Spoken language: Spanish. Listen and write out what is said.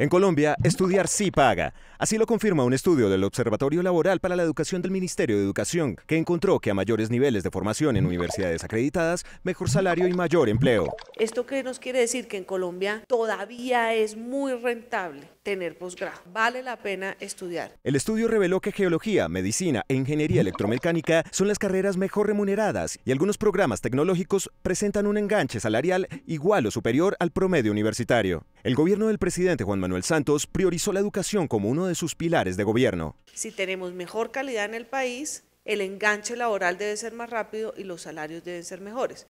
En Colombia, estudiar sí paga. Así lo confirma un estudio del Observatorio Laboral para la Educación del Ministerio de Educación, que encontró que a mayores niveles de formación en universidades acreditadas, mejor salario y mayor empleo. ¿Esto qué nos quiere decir? Que en Colombia todavía es muy rentable tener posgrado. Vale la pena estudiar. El estudio reveló que geología, medicina e ingeniería electromecánica son las carreras mejor remuneradas y algunos programas tecnológicos presentan un enganche salarial igual o superior al promedio universitario. El gobierno del presidente Juan Manuel Santos priorizó la educación como uno de sus pilares de gobierno. Si tenemos mejor calidad en el país, el enganche laboral debe ser más rápido y los salarios deben ser mejores.